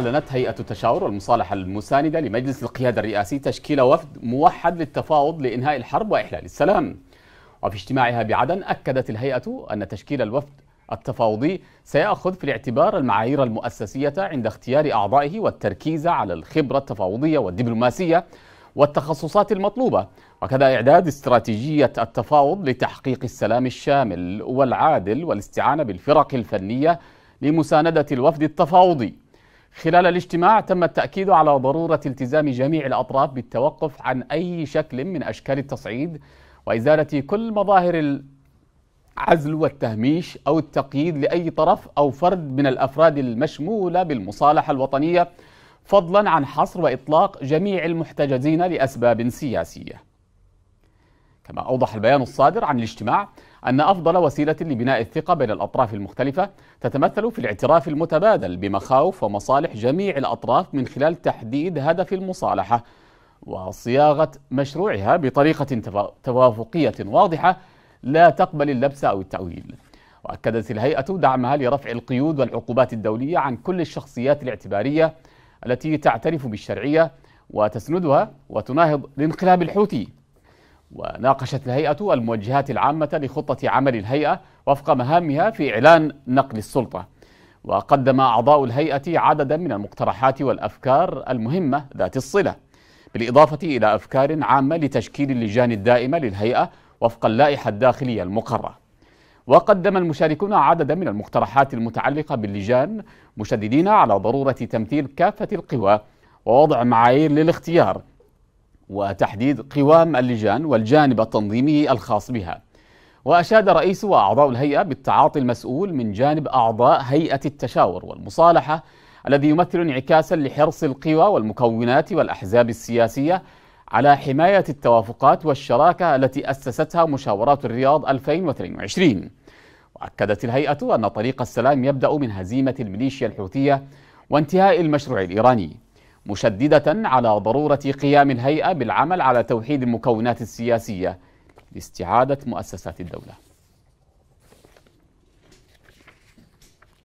أعلنت هيئة التشاور والمصالحة المساندة لمجلس القيادة الرئاسي تشكيل وفد موحد للتفاوض لإنهاء الحرب وإحلال السلام وفي اجتماعها بعدن أكدت الهيئة أن تشكيل الوفد التفاوضي سيأخذ في الاعتبار المعايير المؤسسية عند اختيار أعضائه والتركيز على الخبرة التفاوضية والدبلوماسية والتخصصات المطلوبة وكذا إعداد استراتيجية التفاوض لتحقيق السلام الشامل والعادل والاستعانة بالفرق الفنية لمساندة الوفد التفاوضي خلال الاجتماع تم التأكيد على ضرورة التزام جميع الأطراف بالتوقف عن أي شكل من أشكال التصعيد وإزالة كل مظاهر العزل والتهميش أو التقييد لأي طرف أو فرد من الأفراد المشمولة بالمصالحة الوطنية فضلا عن حصر وإطلاق جميع المحتجزين لأسباب سياسية كما أوضح البيان الصادر عن الاجتماع أن أفضل وسيلة لبناء الثقة بين الأطراف المختلفة تتمثل في الاعتراف المتبادل بمخاوف ومصالح جميع الأطراف من خلال تحديد هدف المصالحة وصياغة مشروعها بطريقة توافقية واضحة لا تقبل اللبس أو التأويل وأكدت الهيئة دعمها لرفع القيود والعقوبات الدولية عن كل الشخصيات الاعتبارية التي تعترف بالشرعية وتسندها وتناهض لانقلاب الحوثي وناقشت الهيئة الموجهات العامة لخطة عمل الهيئة وفق مهامها في إعلان نقل السلطة وقدم أعضاء الهيئة عددا من المقترحات والأفكار المهمة ذات الصلة بالإضافة إلى أفكار عامة لتشكيل اللجان الدائمة للهيئة وفق اللائحة الداخلية المقررة وقدم المشاركون عددا من المقترحات المتعلقة باللجان مشددين على ضرورة تمثيل كافة القوى ووضع معايير للاختيار وتحديد قوام اللجان والجانب التنظيمي الخاص بها وأشاد رئيس وأعضاء الهيئة بالتعاطي المسؤول من جانب أعضاء هيئة التشاور والمصالحة الذي يمثل انعكاسا لحرص القوى والمكونات والأحزاب السياسية على حماية التوافقات والشراكة التي أسستها مشاورات الرياض 2022 وأكدت الهيئة أن طريق السلام يبدأ من هزيمة الميليشيا الحوثية وانتهاء المشروع الإيراني مشددة على ضرورة قيام الهيئة بالعمل على توحيد المكونات السياسية لاستعادة مؤسسات الدولة